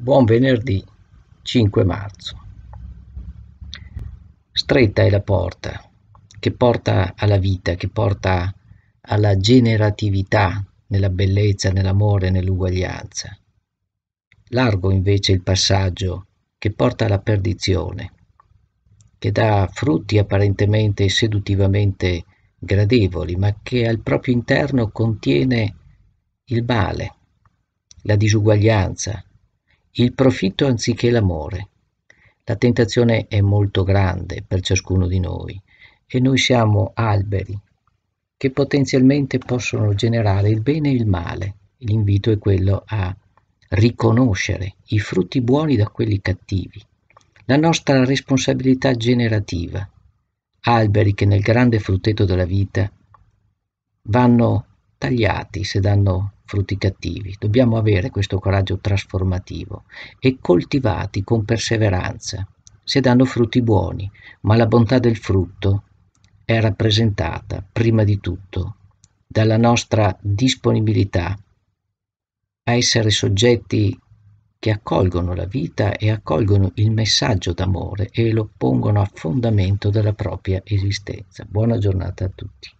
Buon venerdì 5 marzo. Stretta è la porta che porta alla vita, che porta alla generatività nella bellezza, nell'amore, nell'uguaglianza. Largo invece il passaggio che porta alla perdizione, che dà frutti apparentemente e seduttivamente gradevoli, ma che al proprio interno contiene il male, la disuguaglianza, il profitto anziché l'amore. La tentazione è molto grande per ciascuno di noi e noi siamo alberi che potenzialmente possono generare il bene e il male. L'invito è quello a riconoscere i frutti buoni da quelli cattivi, la nostra responsabilità generativa, alberi che nel grande frutteto della vita vanno tagliati se danno frutti cattivi, dobbiamo avere questo coraggio trasformativo e coltivati con perseveranza, se danno frutti buoni, ma la bontà del frutto è rappresentata prima di tutto dalla nostra disponibilità a essere soggetti che accolgono la vita e accolgono il messaggio d'amore e lo pongono a fondamento della propria esistenza. Buona giornata a tutti.